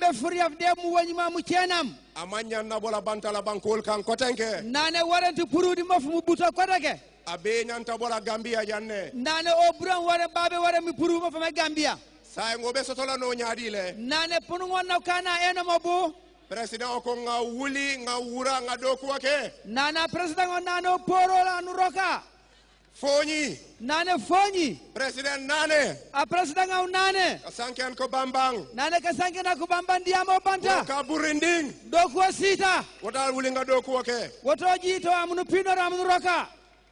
be free of them wanyima mu kenam amanya na bola bantala bankol kan kotenke nane waranti purudi mafu buto kotake abe nyanta bola gambia janne nane obran wara babe wara mi puru mafu ma gambia sai ngobe sotola no nyaadile nane punu wonna kana eno mabu president ko nga wuli nga wura nga dokuwake nana president ngona nano porola nuroka Fonyi. Nane Fonyi. President Nane. A President ngau Nane. Kasankian ko Bambang. Nane na aku Bambang diamo banta. Ka burinding. Doku sita. Wata wulinga doku wake. Wata jito amunu pino ramunu roka.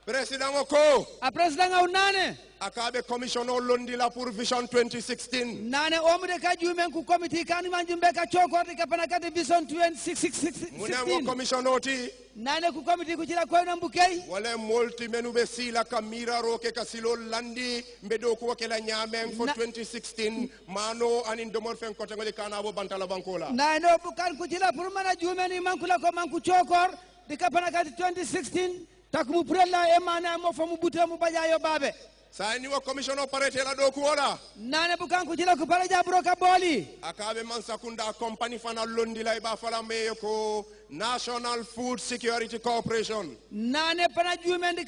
President Oko. A President ngau Nane. akabe commission olondila pour vision 2016 nane omude ka jumen ku committee kan manjum be ka cokorti ka pana kadi vision 2016 munemo commission oti nane ku committee ku cila koyno mbukey wala molti menu be sila ka miraro ke ka landi mbe do ko kala nyamen 2016 mano anin domor fen kote ngoli kana bo bantala bankola nane bukan ku cila pour mana jumen mankula ko manku cokor de ka pana kadi 2016 takumu prela emana mana mo famu buta mu babe sayniwo commission o paretela ɗo kuwoɗa nane bu kanko jila ko bala jaburo ka booli akaɓe mansakunda compagnie fana londila e ɓa falambeyo ko national food security corporation nane pana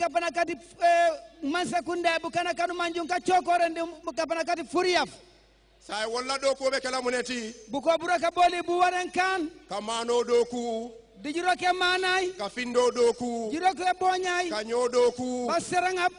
ka pana kadi mansakunda e bukana kanu ka cokore ndi ka pana kadi furiyaf e, say wolla ɗo kuwoɓe kala muneti buko buro ka booli buwaren kan ka mano ɗo kuwu dijiroke manay ka findo ɗo kuwu jiroke boñay ka ñoɗo kuwu basserangab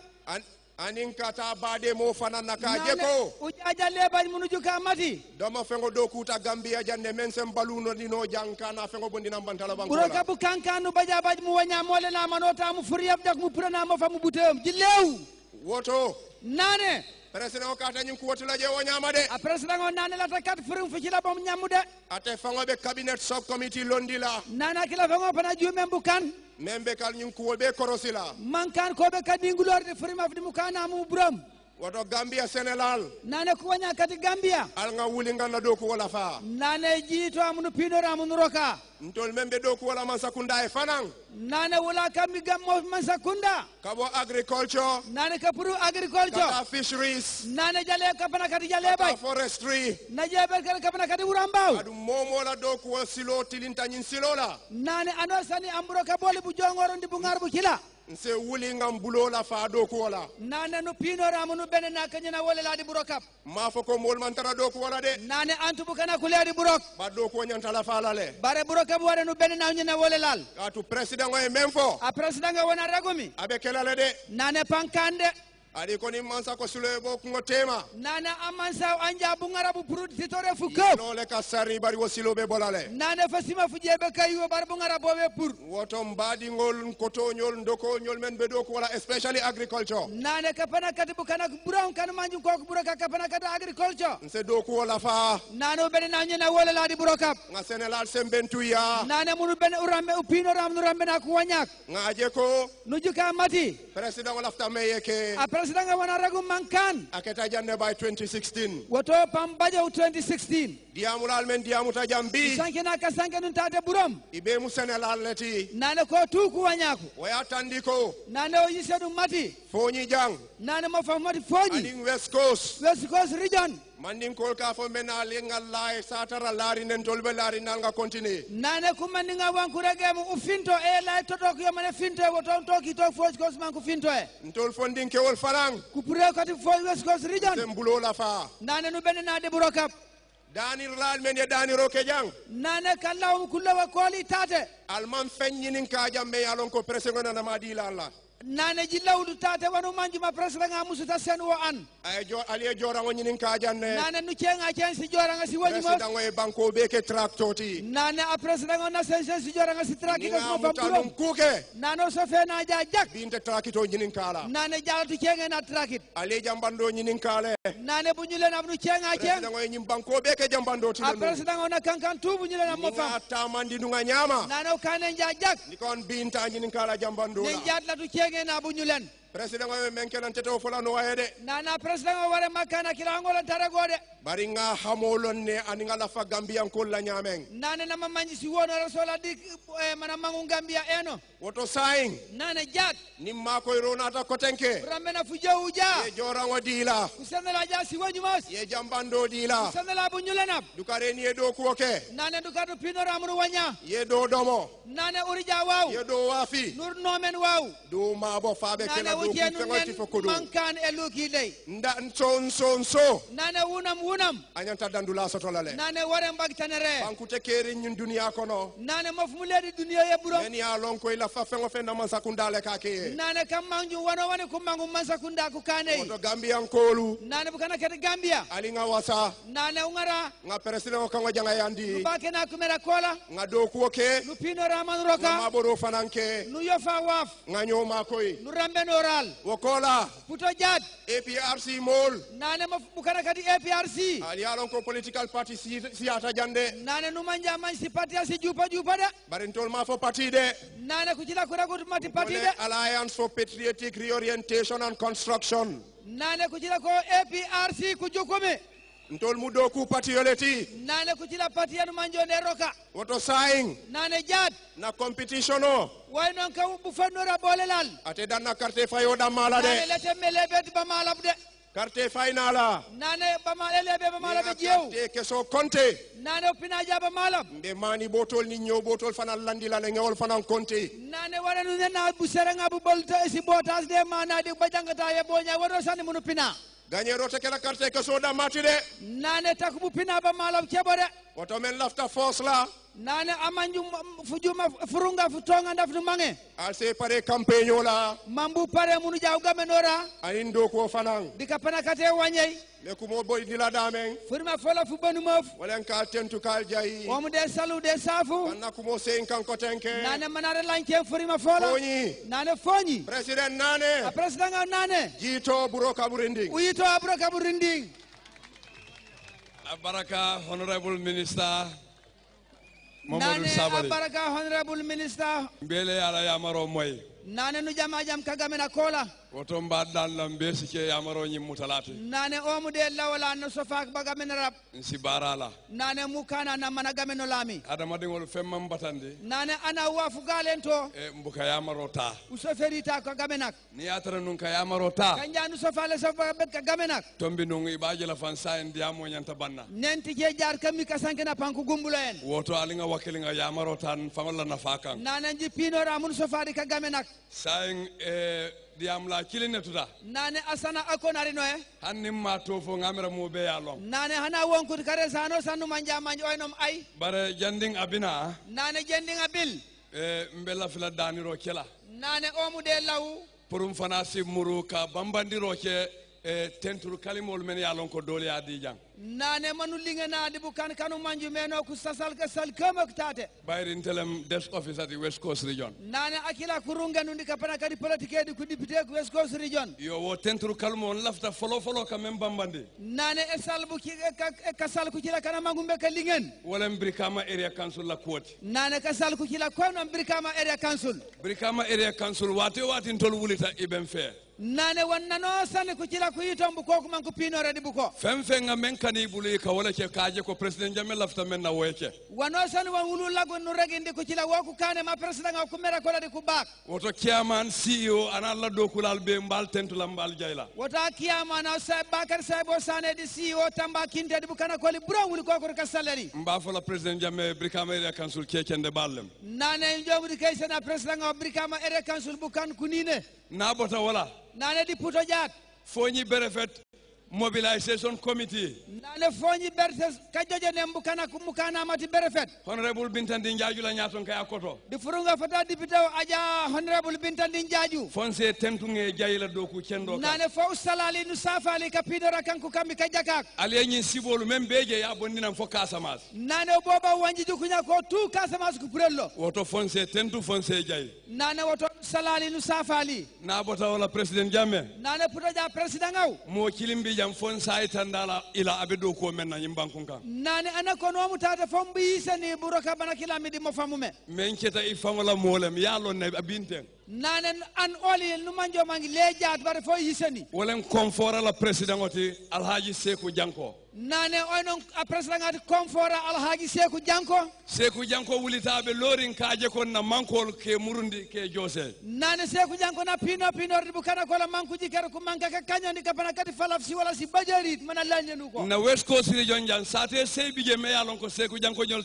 anin kata baademo fana na ka je ko u jajalle bañ munuju ka mati dama fengo do kuta gambia janne men sem baluno dino jankana fengo bondina bantala banko buro kabu kankanu baja baaj mu wanya mole na manota mu furiyab dak mu prana ma famu butem jilew woto nane président kata ñing ko wotula je woñama de a président o nane lata kat furum ficila bom ñamu de ate fango be cabinet sub committee londi la nana kila fango pana jumen bukan membe kal ñing ko be korosila mankan ko be kadingulor de furim afdi mukana mu buram wato gambia senegal nane kuwaña kati gambia alga wulinganda na doku wala faa nane jiito amadou pinor amadou roka ntol membe doku wala mansakunda e fanan nane wala kammi gammo mansakunda kabo agriculture nane kapuru agriculture kata fisheries nane jale kapana kati jaleɓay forestry najeɓel kala kapana kati wuran mbaw aɗum momola dow ko won silo tilintañin silola nane anosani sani amburo ka boli bu jongorondi bu ngar bu kila nse wuli ngam bulola fa do ko wala nane no pino ramu no benena kanyana wala ladi burokap ma fa ko mol man tara do ko wala de nane antu bu kana ko burok ba do ko nyanta la bare lale bare burokap wala no benena nyana wala lal président president ngoy même fo a president nga wona ragumi abe kelale de nane pankande ari koni mansa ko sule bo kungo tema nana amansa anja bungara bu purut sitore fuko kasari bari wasilo be bolale nana fasima fuje be kayo bar bungara bo pur woto mbadi ngol koto nyol ndoko nyol men be do especially agriculture nana kapana kat bu kana brown kan manju ko ko agriculture nse do ko wala fa nana be na nyena wala la di buraka ya nana munu ben urambe upino ram sedang wanaragu mangkan. Aketa janne by 2016. Woto pambaja u 2016. Diamu lalmen diamu tajambi. Sanke na kasanke nuntate buram. Ibe musene laleti. Nane ko tuku wanyaku. Wayatandiko. Nane oyise mati. Fonyi jang. Nane mafamati fonyi. Aning West Coast. West Coast region. mandinkol ka fo mena linga lai satara lari nentol be lari nalga continue nane kumandinga wankura gemu ufinto e lai totok yo mane finto e woton toki tok foj man ku finto e ntol fondinke wol farang kupure kati foj west coast region sembulo la fa nane nu benena de burokap danir laal men ye daniro ke jang nane kallawum kullawa kooli tate alman feññinin ka jam me yalon ko pressiongo nanama di laal nana jilla wudu tata wanu manju ma presra nga musu ta sen wo an jo ali jora woni nin ka janne nana nu nga ken si jora nga si woni mo presra ngoy e banko be ke ti nana a presra nga na sen sen si jora nga si trakki ko mo bambulo kuke nana so fe na ja jak binte trakkito nyinin kala nana jalatu nga na trakkit ali jambando nyinin kala nana bu am nu bu nga ken da ngoy e ñim banko be ke jambando ti a presra nga na kankan tubu len am mo fam nu nga nyama nana kane ja jak nikon binta nyinin kala jambando ni tu kenga ngeen abuñu leen president wawe men kenan tete o fulano waye de nana president o ware makana kirangola tare gode bari nga ne ani nga lafa gambian ko la nyamen na mamanyi si wono rasola di eh, mana mangu eno woto saing nana jak ni mako irona ta kotenke ramena fuja uja ye jora wadila kusanela ja si wanyu mas ye jambando dila kusanela bunyulana dukare ni edo kuoke nana dukato pino ramuru wanya ye do domo nana urija wau ye do wafi nur nomen wau do mabo fabe kela kukilatifo ko ɗum mankan e luki ley nda nson son so nane wunam wunam añanta dandula sotola le nane wore mbagtanere bankuté kéri ñin duniya kono nane mafumulede duniya ye ɓuuro meni ya lon koy la fa feŋo fe naman sakundale ka keye nane kam manju wono woni kummangu man sakunda ku kaney oto gambiyankoolu nane bukana kete gambia ali ŋa wasa nane nga ŋa président kaŋo jaŋa yandi ba kena kumera kola ŋa dokuwo ke nu pino ramanuro ka ŋa maɓoro fanan nu yofa waf ŋa ñoma koy nu rambenora Central, Wokola, Putrajat, APRC Mall, Nane Bukana kati APRC, Alialon ko political party si ata jande, Nane Numanja man si party asi jupa jupa da, Barentol ma party de, Nane kuchila kura kutumati party de, Alliance for Patriotic Reorientation and Construction, Nane kujila ko APRC kujukume. ntol muddo ku pati yoleti nane nane pati yanu manjonde roka woto saing nane jat na competition o way non ka bufanora bolelal ate danna carte fayo mala de nane lete melebet bamalab de carte faynala nane bamalelebe bamalabe jew te keso konte nane ba bamalam mbe mani botol ni ñew botol fana landila ne ngewol fana konte nane waranu nena bu serenga bu bolta si botas de manadi jangata ye bonya wano sani munu pina gañeero te kela carte ke soda mati de nane takubu pina ba malam kebo de woto men lafta force la nane amanju fujuma furunga futonga nda futumange ase pare kampeñola mambu pare munu game nora anin do ko fanan dika pana kate wanyei le kumo boy dila damen firma fola fu banumof walen ka tentu kal jayi omu de salu de safu anna kumo sein kan nane manare lanke firma fola foni nane foni president nane a president nane jito buro kaburindi uyito buro kaburindi abaraka honorable minister mamadou sabali nane abaraka honorable minister mbele ala yamaro moy nane nu jama jam kagamena kola woto mbaɗɗallam be sike yamaroñim mutalate nane omude lawola no sofak baga men rab si barala nane mukana namana gameno laami adamaɗegol femmam batande nane ana wafu galen to e mboka yamaro ta uso ferita ko gamenak ni yatara nun ka yamaro ta kanja nu sofale sofa bet ka gamenak tombi nun iɓaji la fan sa en ndiyamoñanta banna nenti je jar kammi ka sankina panko gumbulo en woto alinga wakkilinga yamaro tan faŋolla nafa kan nane jippinora mun sofadi ka gamenak sa en e diyamla kilinetuta nane asana akonarino e hannin ma tofo ngamira mube ya lon nane hana wonkude kare sano sannu man jamanji oynom ay bare jandin abina ah. nane jandin abil e mbella fila daniro kela nane omude law pour um fana simmuru ka bambandiro ke E, tenturu kalimol men ya ko dole ya dijan nane manu na dibu kan kanu manju meno ku sasal ka sal kama ktate bayri telem desk office at west coast region nane akila kurunga nundi kapana kadi politike di kudipite ku west coast region yo wo tenturu kalmo lafta folo folo ka mem bambande nane esal bu ki e e ka sal ku kila kana mangu ka lingen wala mbrikama area council la kuoti nane ka sal ku kila kono mbrikama area council mbrikama area council wate wati tol wulita iben fair nane wannano sanne ko cila ko yiton mbo kokuma ko pinorede buko fen fen ga men kani buluyi ka wala ke kaje ko président jame lafta men na woyke wano san wan wulu lago no regindi ko cila kane ma président ga ko mera di ko bak woto kiyaman ceo ana alla dookulal be mbaal tentula mbaal jayla wota kiyamana sa bakar saybo sane di ceo tamba di bu kana koli buran wuli kokor ka salari mba fola président jame brikama council kansul kekende ballem nane jomri kaysana président ga brikama area kansul bu kan kunine na bota wala nane puto jak foñi berefet mobilisation committee nane foñi berse kajoje ne mbukana kumukana mati berefet honorable bintandi njaju la nyaton kay akoto di furunga fata député aja honorable bintandi njaju fonse nge jayila doku cendo nane fo salali nu safali kapidora kanku kambi kajakak ali enyi sibolu mem beje ya bondina fo kasamas nane boba wanji jukunya ko tu kasamas ku prello woto fonse tentu fonse jay nane woto salali nu safali na bota wala president jamme nane puta ja president ngaw mo kilimbi jam fon sai tandala ila abedo ko men na nyimban kun kan nane ana ko no mu tata fon bi sani buroka bana kilami di mo famume men keta ifangola molem yalo ne abinten nanen an oli nu manjo mangi lejaat bare fo hisani wolen konfora la president oti alhaji seku janko nane oynon a president ati konfora alhaji seku janko seku janko wulitaɓe lorin kaje kon na mankol ke murundi ke jose nane seku janko na pino pinorde bu kana kola mankuji kara ko manka ka falaf si wala si bajarit mana lañenu ko na west coast region jan sate sey bije me yalon ko seku janko ñol